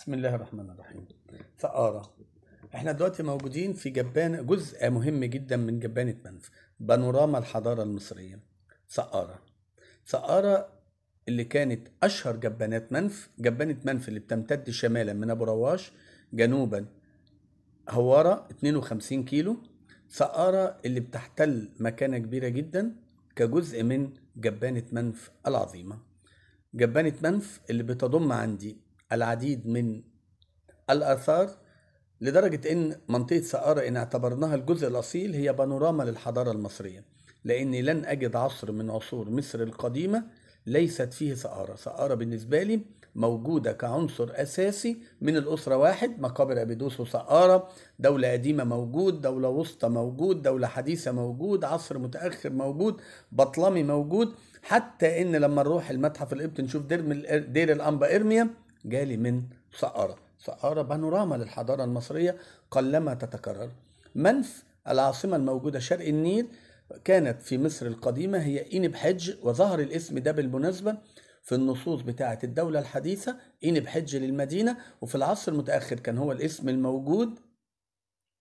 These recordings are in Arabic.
بسم الله الرحمن الرحيم فقارة احنا دلوقتي موجودين في جبان جزء مهم جدا من جبانة منف بانوراما الحضارة المصرية سقارة سقارة اللي كانت أشهر جبانات منف جبانة منف اللي بتمتد شمالا من أبو رواش جنوبا هوارة 52 كيلو سقارة اللي بتحتل مكانة كبيرة جدا كجزء من جبانة منف العظيمة جبانة منف اللي بتضم عندي العديد من الآثار لدرجة إن منطقة سقارة إن اعتبرناها الجزء الأصيل هي بانوراما للحضارة المصرية لأني لن أجد عصر من عصور مصر القديمة ليست فيه سقارة سقارة بالنسبة لي موجودة كعنصر أساسي من الأسرة واحد مقابر أبيدوس وسقارة دولة قديمة موجود دولة وسطى موجود دولة حديثة موجود عصر متأخر موجود بطلمي موجود حتى إن لما نروح المتحف القبطي نشوف دير, دير الأنبا إرميا جالي من سقارة سقارة بانوراما للحضارة المصرية قلما تتكرر منف العاصمة الموجودة شرق النيل كانت في مصر القديمة هي إنب حج وظهر الاسم ده بالمناسبة في النصوص بتاعة الدولة الحديثة إنب حج للمدينة وفي العصر المتأخر كان هو الاسم الموجود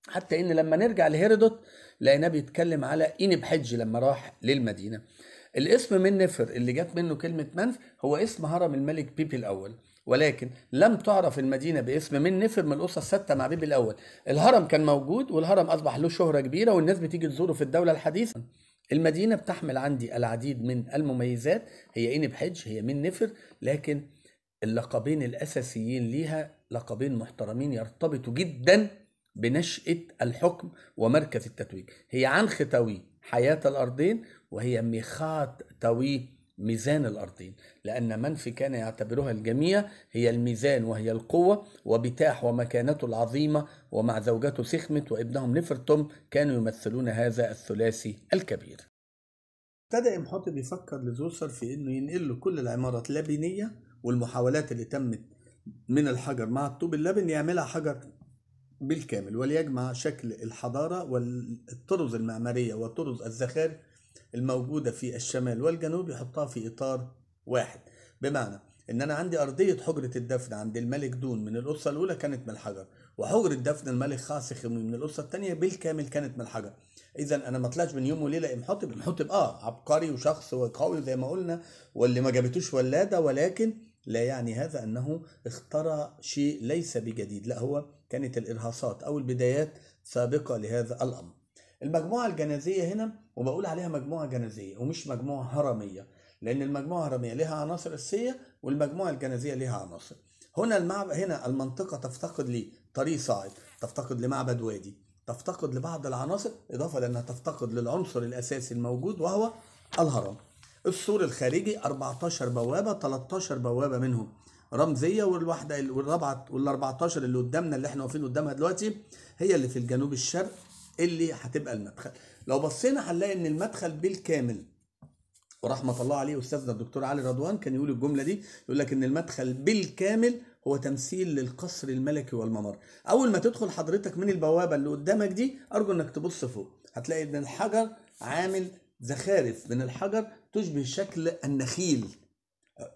حتى إن لما نرجع لهيرودوت لقيناه بيتكلم على إنب حج لما راح للمدينة الاسم من نفر اللي جت منه كلمة منف هو اسم هرم الملك بيبي الأول ولكن لم تعرف المدينة باسم من نفر من الأسرة الستة مع بيبي الأول الهرم كان موجود والهرم أصبح له شهرة كبيرة والناس بتيجي تزوره في الدولة الحديثة المدينة بتحمل عندي العديد من المميزات هي إني حج هي من نفر لكن اللقبين الأساسيين ليها لقبين محترمين يرتبطوا جدا بنشأة الحكم ومركز التتويج هي توي حياة الأرضين وهي ميخات توي ميزان الأرضين لأن منفي كان يعتبرها الجميع هي الميزان وهي القوة وبتاح ومكانته العظيمة ومع زوجته سخمت وابنهم نفرتم كانوا يمثلون هذا الثلاثي الكبير ابتدأ إمحوطب بيفكر لزوسر في إنه ينقل له كل العمارات اللبنية والمحاولات اللي تمت من الحجر مع الطوب اللبن يعملها حجر بالكامل وليجمع شكل الحضارة والطرز المعمارية وطرز الزخارف الموجودة في الشمال والجنوب يحطها في إطار واحد بمعنى إن أنا عندي أرضية حجرة الدفن عند الملك دون من الأسرة الأولى كانت من الحجر وحجرة دفن الملك خاسخ من الأسرة الثانية بالكامل كانت من الحجر إذا أنا ما طلعش من يوم وليلة إمحطب إمحطب آه عبقري وشخص وقوي زي ما قلنا واللي ما جابتوش ولادة ولكن لا يعني هذا أنه اخترع شيء ليس بجديد لا هو كانت الإرهاصات أو البدايات سابقة لهذا الأمر المجموعة الجنازية هنا وبقول عليها مجموعة جنازية ومش مجموعة هرمية لأن المجموعة الهرمية لها عناصر أساسية والمجموعة الجنازية لها عناصر هنا المعبد هنا المنطقة تفتقد لطريق صاعد تفتقد لمعبد وادي تفتقد لبعض العناصر إضافة لأنها تفتقد للعنصر الأساسي الموجود وهو الهرم السور الخارجي 14 بوابة 13 بوابة منهم رمزيه والواحده والرابعه وال 14 اللي قدامنا اللي احنا واقفين قدامها دلوقتي هي اللي في الجنوب الشرق اللي هتبقى المدخل لو بصينا هنلاقي ان المدخل بالكامل ورحمه الله عليه استاذنا الدكتور علي رضوان كان يقول الجمله دي يقول لك ان المدخل بالكامل هو تمثيل للقصر الملكي والممر اول ما تدخل حضرتك من البوابه اللي قدامك دي ارجو انك تبص فوق هتلاقي ان الحجر عامل زخارف من الحجر تشبه شكل النخيل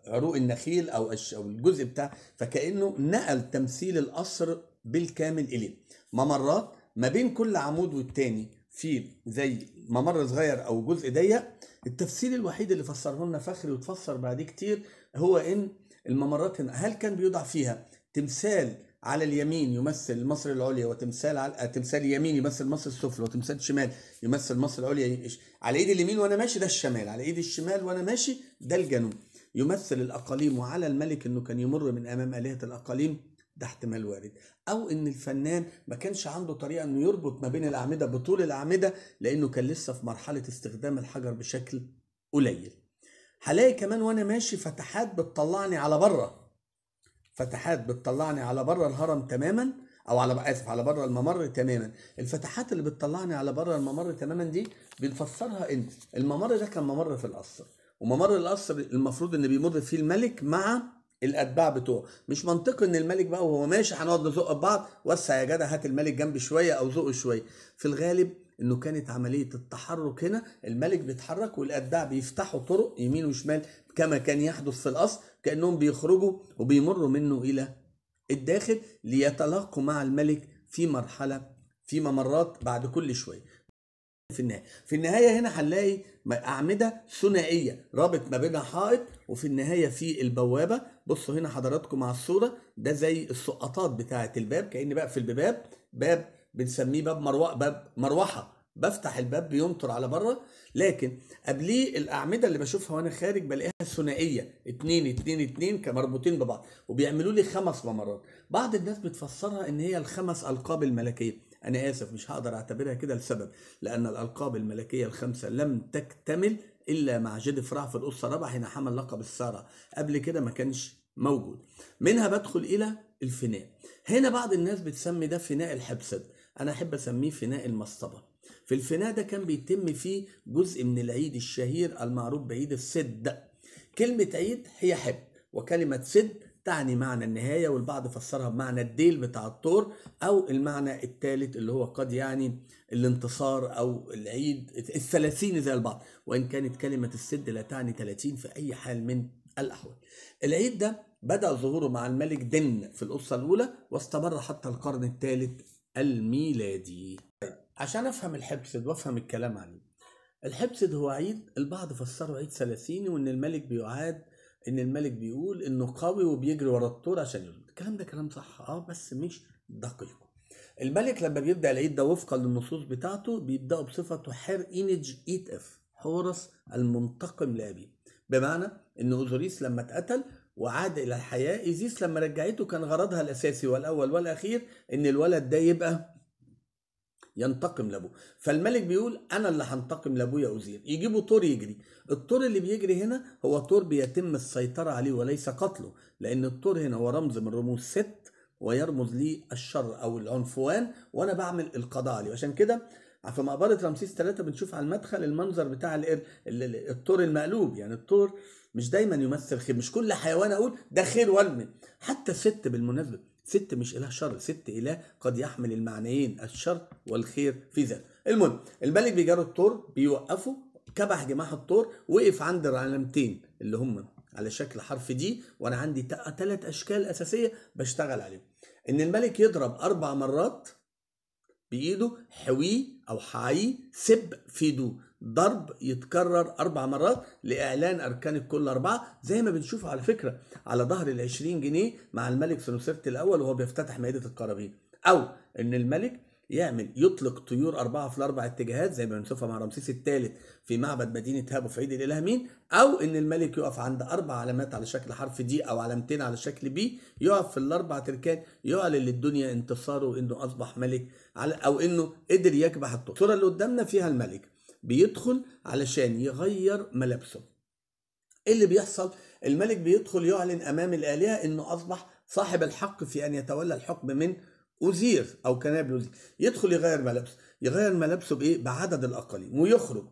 عروق النخيل او الجزء بتاع فكانه نقل تمثيل القصر بالكامل اليه ممرات ما بين كل عمود والتاني في زي ممر صغير او جزء ضيق التفسير الوحيد اللي فسره لنا فخري وتفسر بعديه كتير هو ان الممرات هنا هل كان بيوضع فيها تمثال على اليمين يمثل مصر العليا وتمثال على آه، تمثال يمين يمثل مصر السفلى وتمثال شمال يمثل مصر العليا على ايدي اليمين وانا ماشي ده الشمال على ايدي الشمال وانا ماشي ده الجنوب يمثل الاقاليم وعلى الملك انه كان يمر من امام الهه الاقاليم ده احتمال وارد او ان الفنان ما كانش عنده طريقه انه يربط ما بين الاعمده بطول الاعمده لانه كان لسه في مرحله استخدام الحجر بشكل قليل هلاقي كمان وانا ماشي فتحات بتطلعني على بره فتحات بتطلعني على بره الهرم تماما او على اسف على بره الممر تماما الفتحات اللي بتطلعني على بره الممر تماما دي بنفسرها ان الممر ده كان ممر في القصر وممر القصر المفروض ان بيمر فيه الملك مع الاتباع بتوعه مش منطقي ان الملك بقى وهو ماشي هنقعد نزق بعض وسع يا جدع هات الملك جنبي شويه او زقه شويه في الغالب انه كانت عمليه التحرك هنا الملك بيتحرك والاتباع بيفتحوا طرق يمين وشمال كما كان يحدث في الاصل كانهم بيخرجوا وبيمروا منه الى الداخل ليتلاقوا مع الملك في مرحله في ممرات بعد كل شويه في النهايه في النهايه هنا هنلاقي اعمده ثنائيه رابط ما بينها حائط وفي النهايه في البوابه بصوا هنا حضراتكم مع الصوره ده زي السقطات بتاعه الباب كاني بقفل بباب باب بنسميه باب مروحه باب مروحه بفتح الباب بيمطر على بره لكن قبليه الاعمده اللي بشوفها وانا خارج بلاقيها ثنائيه اتنين اتنين اتنين كمربوطين ببعض وبيعملوا لي خمس ممرات بعض الناس بتفسرها ان هي الخمس القاب الملكيه أنا آسف مش هقدر أعتبرها كده لسبب لأن الألقاب الملكية الخمسة لم تكتمل إلا مع جد فرع في القصه الرابعة حين حمل لقب السارة قبل كده ما كانش موجود منها بدخل إلى الفناء هنا بعض الناس بتسمي ده فناء الحبسد أنا أحب أسميه فناء المصطبة في الفناء ده كان بيتم فيه جزء من العيد الشهير المعروف بعيد السد كلمة عيد هي حب وكلمة سد تعني معنى النهاية والبعض فسرها بمعنى الديل بتاع الطور أو المعنى الثالث اللي هو قد يعني الانتصار أو العيد الثلاثين زي البعض وإن كانت كلمة السد لا تعني 30 في أي حال من الأحوال العيد ده بدأ ظهوره مع الملك دن في القصة الأولى واستمر حتى القرن الثالث الميلادي عشان أفهم الحبسد وأفهم الكلام عليه الحبسد هو عيد البعض فسره عيد ثلاثيني وإن الملك بيعاد ان الملك بيقول انه قوي وبيجري ورا الطور عشان يرد الكلام ده كلام صح اه بس مش دقيق الملك لما بيبدا العيد ده وفقا للنصوص بتاعته بيبداوا بصفته حر اينج ايت اف حورس المنتقم لابيه بمعنى ان اوزوريس لما اتقتل وعاد الى الحياه ايزيس لما رجعته كان غرضها الاساسي والاول والاخير ان الولد ده يبقى ينتقم لابوه فالملك بيقول انا اللي هنتقم لابويا اوزير يجيبوا طور يجري الطور اللي بيجري هنا هو طور بيتم السيطره عليه وليس قتله لان الطور هنا هو رمز من رموز ست ويرمز للشر او العنفوان وانا بعمل القضاء عليه عشان كده في مقبره رمسيس ثلاثة بنشوف على المدخل المنظر بتاع الطور المقلوب يعني الطور مش دايما يمثل خير مش كل حيوان اقول ده خير والمن حتى الست بالمناسبه ست مش إله شر ست إله قد يحمل المعنيين الشر والخير في ذاته المهم الملك بيجري الطور بيوقفه كبح جماح الطور وقف عند العلامتين اللي هم على شكل حرف دي وانا عندي ثلاث اشكال اساسيه بشتغل عليهم ان الملك يضرب اربع مرات بايده حويه او حاي سب في دو ضرب يتكرر أربع مرات لإعلان أركان الكل أربعة زي ما بنشوفه على فكرة على ظهر ال 20 جنيه مع الملك سنوسرت الأول وهو بيفتتح مائدة القرابين أو إن الملك يعمل يطلق طيور أربعة في الأربع اتجاهات زي ما بنشوفها مع رمسيس الثالث في معبد مدينة هابو في عيد الإله مين أو إن الملك يقف عند أربع علامات على شكل حرف دي أو علامتين على شكل بي يقف في الأربع تركان يعلن للدنيا انتصاره إنه أصبح ملك على أو إنه قدر يكبح الطول الصورة اللي قدامنا فيها الملك بيدخل علشان يغير ملابسه ايه اللي بيحصل الملك بيدخل يعلن امام الالهه انه اصبح صاحب الحق في ان يتولى الحكم من أوزير أو كناب أوزير يدخل يغير ملابسه يغير ملابسه بإيه؟ بعدد الأقاليم ويخرج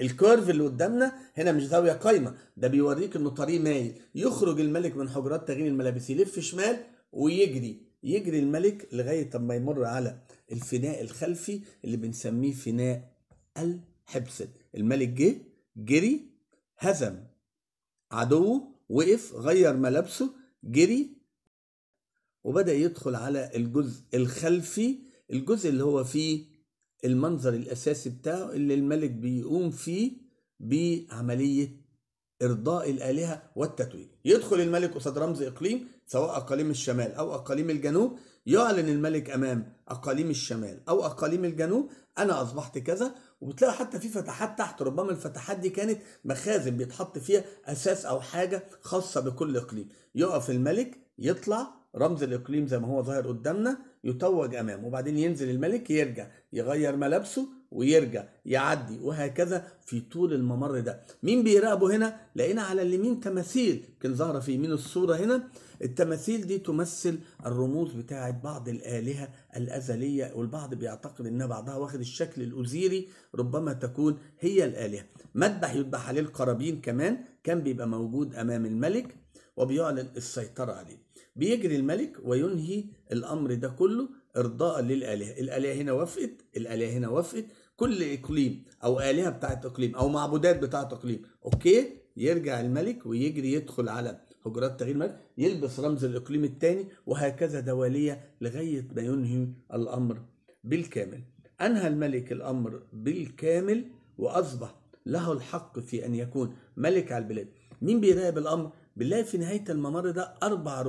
الكيرف اللي قدامنا هنا مش زاوية قايمة ده بيوريك إنه طريق مايل يخرج الملك من حجرات تغيير الملابس يلف شمال ويجري يجري الملك لغاية ما يمر على الفناء الخلفي اللي بنسميه فناء الحبس الملك جه جري هزم عدوه وقف غير ملابسه جري وبدأ يدخل على الجزء الخلفي الجزء اللي هو فيه المنظر الأساسي بتاعه اللي الملك بيقوم فيه بعملية إرضاء الآلهة والتتويج يدخل الملك قصاد رمز إقليم سواء أقاليم الشمال أو أقاليم الجنوب يعلن الملك أمام أقاليم الشمال أو أقاليم الجنوب أنا أصبحت كذا وبتلاقوا حتى في فتحات تحت ربما الفتحات دي كانت مخازن بيتحط فيها اساس او حاجه خاصه بكل اقليم يقف الملك يطلع رمز الاقليم زي ما هو ظاهر قدامنا يتوج امامه وبعدين ينزل الملك يرجع يغير ملابسه ويرجع يعدي وهكذا في طول الممر ده مين بيراقبه هنا لقينا على اليمين تماثيل كان ظاهره في يمين الصوره هنا التماثيل دي تمثل الرموز بتاعه بعض الالهه الازليه والبعض بيعتقد ان بعضها واخد الشكل الاوزيري ربما تكون هي الالهه مذبح يذبح عليه القرابين كمان كان بيبقى موجود امام الملك وبيعلن السيطره عليه بيجري الملك وينهي الامر ده كله ارضاء للالهه الالهه هنا وافقت الالهه هنا وافقت كل اقليم او الهه بتاعت اقليم او معبودات بتاعت اقليم اوكي يرجع الملك ويجري يدخل على حجرات تغيير الملك يلبس رمز الاقليم الثاني وهكذا دواليه لغايه ما ينهي الامر بالكامل انهى الملك الامر بالكامل واصبح له الحق في ان يكون ملك على البلاد مين بيراقب الامر بنلاقي في نهايه الممر ده اربع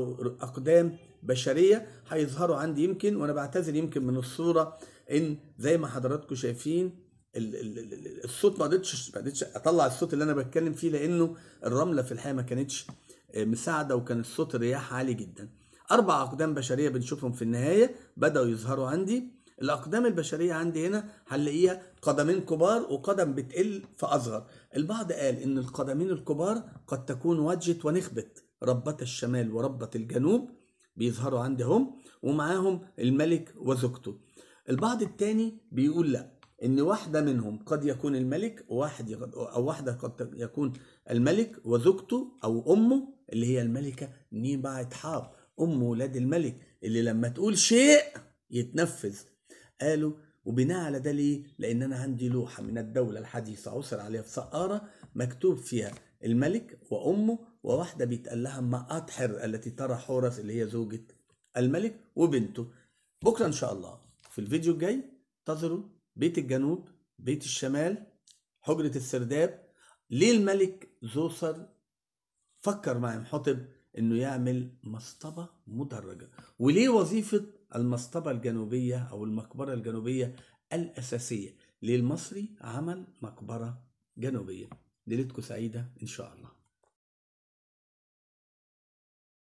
اقدام بشريه هيظهروا عندي يمكن وانا بعتذر يمكن من الصوره ان زي ما حضراتكم شايفين الصوت ما قدرتش ما قدرتش اطلع الصوت اللي انا بتكلم فيه لانه الرمله في الحقيقه ما كانتش آه، مساعده وكان الصوت الرياح عالي جدا اربع اقدام بشريه بنشوفهم في النهايه بداوا يظهروا عندي الاقدام البشريه عندي هنا هنلاقيها قدمين كبار وقدم بتقل فاصغر البعض قال ان القدمين الكبار قد تكون وجت ونخبت ربة الشمال وربة الجنوب بيظهروا عندهم ومعاهم الملك وزوجته البعض الثاني بيقول لا ان واحده منهم قد يكون الملك وواحد او واحده قد يكون الملك وزوجته او امه اللي هي الملكه نيبع اتحاب ام ولاد الملك اللي لما تقول شيء يتنفذ قالوا وبناء على ده ليه؟ لان انا عندي لوحه من الدوله الحديثه عثر عليها في سقاره مكتوب فيها الملك وامه وواحده بيتقال لها ما اطحر التي ترى حورس اللي هي زوجة الملك وبنته بكره ان شاء الله في الفيديو الجاي انتظروا بيت الجنوب بيت الشمال حجرة السرداب ليه الملك زوسر فكر مع امحطب انه يعمل مصطبة مدرجة وليه وظيفة المصطبة الجنوبية او المقبرة الجنوبية الاساسية ليه المصري عمل مقبرة جنوبية ليلتكم سعيدة ان شاء الله